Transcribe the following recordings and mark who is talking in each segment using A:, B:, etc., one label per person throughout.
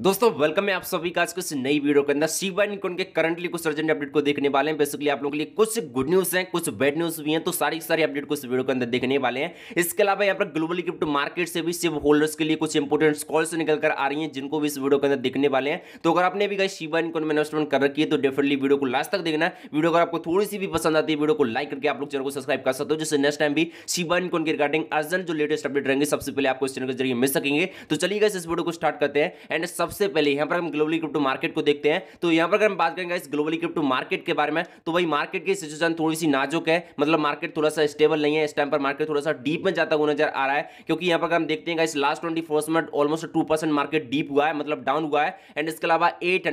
A: दोस्तों वेलकम है आप सभी का आज कुछ नई वीडियो के अंदर शिव निकोन के करंटली कुछ अर्जेंट अपडेट को देखने वाले हैं बेसिकली आप लोगों के लिए कुछ गुड न्यूज़ हैं कुछ बैड न्यूज़ भी हैं तो सारी सारी अपडेट को इस वीडियो के अंदर देखने वाले हैं इसके अलावा यहाँ पर ग्लोबली क्रिप्टो मार्केट से भी शिव होल्डर्स के लिए कुछ इंपोर्टेंट कॉल्स निकल कर आ रही है जिनको भी इस वीडियो के अंदर देखने वाले हैं तो अगर आपने भी कहीं शिवा निकोन में इन्वेस्टमेंट कर रखी है तो डेफिनेटली वीडियो को लास्ट तक देखना वीडियो अगर आपको थोड़ी सी भी पसंद आती है वीडियो को लाइक करके आप लोग चैनल को सब्सक्राइब कर सकते हो जिससे नेक्स्ट टाइम भी शिवा निकोन के रिगार्डिंग अर्जन जो लेटेस्ट अपडेट रहेंगे सबसे पहले आपको इस चैनल के जरिए मिल सकेंगे तो चलिए इस वीडियो को स्टार्ट करते हैं एंड सबसे पहले यहाँ पर हम ग्लोबली क्रिप्टो मार्केट को देखते हैं तो यहाँ पर अगर हम बात करेंगे इस ग्लोबली क्रिप्टो मार्केट के बारे में तो वही मार्केट की सिचुएशन थोड़ी सी नाजुक है मतलब मार्केट थोड़ा सा स्टेबल नहीं है इस टाइम पर मार्केट थोड़ा सा डीप में जाता हुआ नजर आ रहा है क्योंकि यहाँ पर हम देखते हैं इस last twenty four minute almost two market dip हुआ है मतलब डाउन हुआ है एंड इसके अलावा एट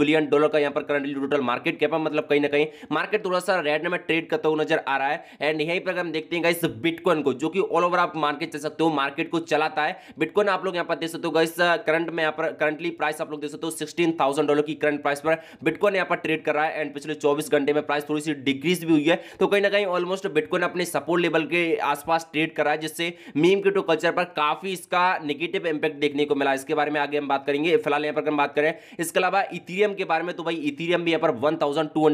A: बिलियन डॉलर का यहाँ पर करंटली टोटल मार्केट कैप है मतलब कहीं ना कहीं मार्केट थोड़ा सा रेड में ट्रेड करता हुआ नजर आ रहा है एंड यहीं पर हम देखते हैं इस बिटकॉइन को जो कि ऑल ओवर आप मार्केट चल सकते हो मार्केट को चलाता है बिटकॉइन आप लोग यहाँ पर देख सकते हो इस करंट में यहाँ पर करंटली प्राइस आप लोग देख सकते हो सिक्सटीन थाउजेंड डॉलर की करंट प्राइस पर बिटकॉइन यहाँ पर ट्रेड कर रहा है एंड पिछले चौबीस घंटे में प्राइस थोड़ी सी डिक्रीज भी हुई है तो कहीं ना कहीं ऑलमोस्ट बिटकॉइन अपने सपोर्ट लेवल के आसपास ट्रेड कर रहा है जिससे मीम क्रिप्टो कल्चर पर काफी इसका निगेटिव इंपैक्ट देखने को मिला इसके बारे में आगे हम बात करेंगे फिलहाल यहाँ पर हम बात करें इसके अलावा इथीरियम के बारे में तो भाई इथीरियम भी यहाँ पर वन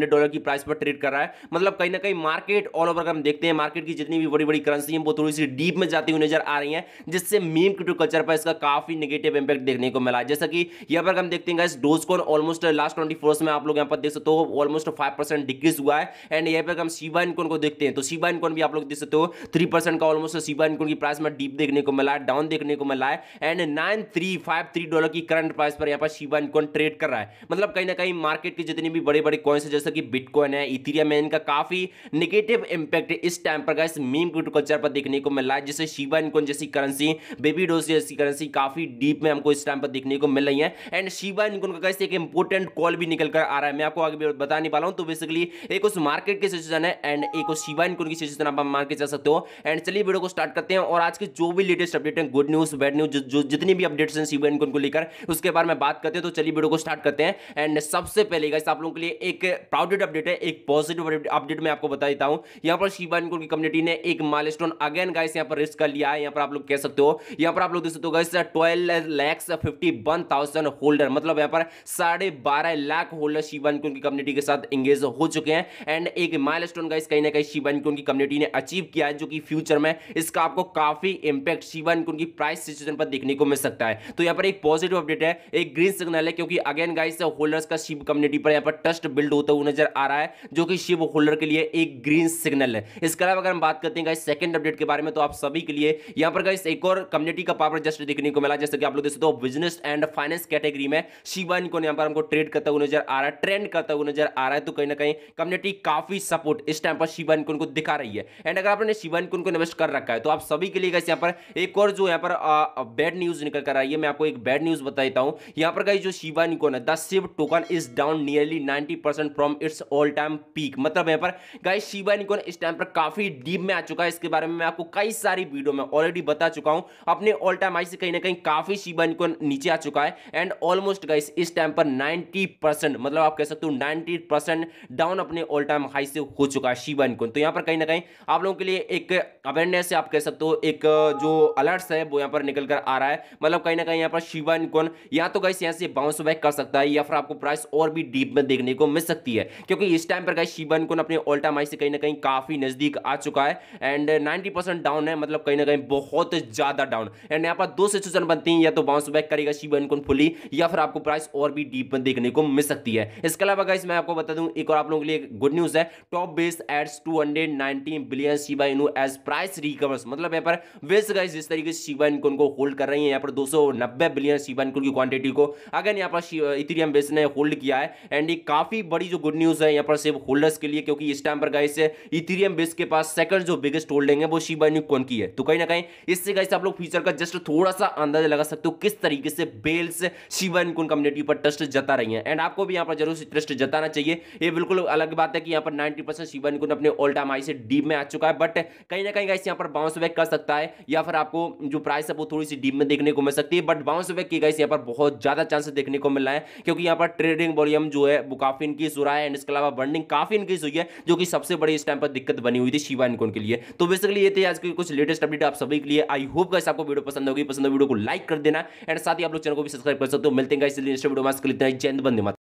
A: डॉलर की प्राइस पर ट्रेड कर रहा है मतलब कहीं ना कहीं मार्केट ऑल ओवर हम देखते हैं मार्केट की जितनी भी बड़ी बड़ी करेंसी है वो थोड़ी सी डीप में जाती हुई नजर आ रही है जिससे मीम क्रिप्टो कल्चर पर इसका काफी निगेटिव इंपैक्ट देखने को मिला चला है जैसा कि यहाँ पर हम देखते हैं Doge coin almost last twenty four में आप लोग यहाँ पर देख सकते हो ऑलमोस्ट फाइव परसेंट डिक्रीज हुआ है एंड यहाँ पर हम सीबा इनकोन को देखते हैं तो सीबा इनकोन भी आप लोग देख सकते हो थ्री परसेंट का ऑलमोस्ट सीबा इनकोन की प्राइस में डीप देखने को मिला है डाउन देखने को मिला है and nine three five three dollar की करंट प्राइस पर यहाँ पर सीबा इनकोन ट्रेड कर रहा है मतलब कहीं ना कहीं मार्केट के जितने भी बड़े बड़े कॉइन्स है जैसे कि बिटकॉइन है इथीरियम है इनका काफी निगेटिव इंपैक्ट इस टाइम पर इस मीम क्रिप्टो कल्चर पर देखने को मिला है जैसे शिबा इनकोन जैसी करेंसी बेबी डोज जैसी करेंसी काफी डीप में हमको इस टाइम पर देखने देखने को मिल रही है एंड शिवा इनको कैसे एक इंपॉर्टेंट कॉल भी निकल कर आ रहा है मैं आपको आगे बता नहीं पाला रहा हूँ तो बेसिकली एक उस मार्केट की सिचुएशन है एंड एक उस शिवा इनको की सिचुएशन आप मान के चल सकते हो एंड चलिए वीडियो को स्टार्ट करते हैं और आज के जो भी लेटेस्ट अपडेट है गुड न्यूज बैड न्यूज जो जितनी भी अपडेट्स हैं शिवा इनको को लेकर उसके बारे में बात करते हैं तो चलिए वीडियो को स्टार्ट करते हैं एंड सबसे पहले गाइस आप लोगों के लिए एक प्राउडेड अपडेट है एक पॉजिटिव अपडेट मैं आपको बता देता हूँ यहाँ पर शिवा इनको की कम्युनिटी ने एक माइलस्टोन अगेन गाइस यहाँ पर रिस्क कर लिया है यहाँ पर आप लोग कह सकते हो यहाँ पर आप लोग देख सकते हो guys twelve lakhs fifty one thousand holder मतलब यहाँ पर साढ़े बारह लाख होल्डर शिवन की कम्युनिटी के साथ एंगेज हो चुके हैं एंड एक माइल स्टोन का कहीं ना कहीं शिवन की कम्युनिटी ने अचीव किया है जो कि फ्यूचर में इसका आपको काफी इंपैक्ट शिवन की प्राइस सिचुएशन पर देखने को मिल सकता है तो यहाँ पर एक पॉजिटिव अपडेट है एक ग्रीन सिग्नल है क्योंकि अगेन गाइस होल्डर्स का शिव कम्युनिटी पर यहाँ पर ट्रस्ट बिल्ड होता हुआ नजर आ रहा है जो कि शिव होल्डर के लिए एक ग्रीन सिग्नल है इसके अलावा अगर हम बात करते हैं गाइस सेकंड अपडेट के बारे में तो आप सभी के लिए यहाँ पर गाइस एक और कम्युनिटी का पावर जस्ट देखने को मिला जैसे कि आप लोग देख सकते हो बिजनेस एंड फाइनेंस कैटेगरी में शिवा इनको यहाँ पर हमको ट्रेड करता हुआ नजर आ रहा है ट्रेंड करता हुआ नजर आ रहा है तो कहीं ना कहीं कम्युनिटी काफी सपोर्ट इस टाइम पर शिवा इनको उनको दिखा रही है एंड अगर आपने शिवा इनको उनको इन्वेस्ट कर रखा है तो आप सभी के लिए गैस यहाँ पर एक और जो यहाँ पर बैड न्यूज निकल कर आई है मैं आपको एक बैड न्यूज बता देता हूँ यहाँ पर गई जो शिवा इनको ना the Shib token is down nearly ninety from its all time peak मतलब यहाँ पर गाइस शिवा इनको इस टाइम पर काफी डीप में आ चुका है इसके बारे में मैं आपको कई सारी वीडियो में ऑलरेडी बता चुका हूं अपने ऑल टाइम आई से कहीं ना कहीं काफी शिवा इनको नीचे जा चुका है एंड ऑलमोस्ट गाइस इस टाइम पर 90 परसेंट मतलब आप कह सकते हो 90 परसेंट डाउन अपने ऑल टाइम हाई से हो चुका है शिवा इनकोन तो यहाँ पर कहीं ना कहीं आप लोगों के लिए एक अवेयरनेस आप कह सकते हो एक जो अलर्ट्स है वो यहाँ पर निकल कर आ रहा है मतलब कहीं ना कहीं यहाँ पर शिवा इनकोन या तो गाइस यहाँ से बाउंस बैक कर सकता है या फिर आपको प्राइस और भी डीप में देखने को मिल सकती है क्योंकि इस टाइम पर गाइस शिवा इनकोन अपने ऑल टाइम हाई से कहीं ना कहीं काफी नजदीक आ चुका है एंड नाइनटी डाउन है मतलब कहीं ना कहीं बहुत ज्यादा डाउन एंड यहाँ पर दो सिचुएशन बनती है या तो बाउंस बैक करेगा गाइस फुली या फिर आपको प्राइस और भी डीप में देखने को मिल सकती है इसके अलावा गाइस मैं आपको बता दूं एक और आप लोगों के लिए गुड न्यूज है top base adds 219 billion Shiba Inu as price recovers मतलब यहाँ पर वेस्ट गाइस जिस तरीके से शिबा इनकॉन को होल्ड कर रही है यहाँ पर 290 बिलियन शिबा इनकॉन की क्वांटिटी को अगर यहाँ पर इथेरियम बेस ने होल्ड किया है एंड ये काफी बड़ी जो गुड न्यूज है यहाँ पर सिर्फ होल्डर्स के लिए क्योंकि इस टाइम पर गाइस इथेरियम बेस के पास सेकंड जो बिगेस्ट होल्डिंग है वो शिबा इनकॉन की है तो कहीं ना कहीं इससे गाइस आप लोग फ्यूचर का जस्ट थोड़ा सा अंदाजा लगा सकते हो किस तरीके से बेल्स शिवा इनको कम्युनिटी पर ट्रस्ट जता रही हैं एंड आपको भी यहाँ पर जरूर ट्रस्ट जताना चाहिए ये बिल्कुल अलग बात है कि यहाँ पर नाइन्टी परसेंट शिवा इनको अपने ओल्टा माई से डीप में आ चुका है बट कहीं ना कहीं गाइस यहाँ पर बाउंस बैक कर सकता है या फिर आपको जो प्राइस है वो थोड़ी सी डीप में देखने को मिल सकती है बट बाउंस बैक की गाइस यहाँ पर बहुत ज़्यादा चांसेस देखने को मिल है क्योंकि यहाँ पर ट्रेडिंग वॉल्यूम जो है वो काफ़ी इनक्रीज हो रहा है एंड इसके अलावा बर्निंग काफ़ी इनक्रीज हुई है जो कि सबसे बड़ी इस टाइम पर दिक्कत बनी हुई थी शिवा इनको के लिए तो बेसिकली ये थे आज के कुछ लेटेस्ट अपडेट आप सभी के लिए आई होप गाइस आपको वीडियो पसंद होगी पसंद हो वीडियो को लाइक कर देना एंड साथ ही आप लोग चैनल को भी सब्सक्राइब कर सकते हो मिलते हैं इसलिए वीडियो मास्क लेते हैं जय बंदी मत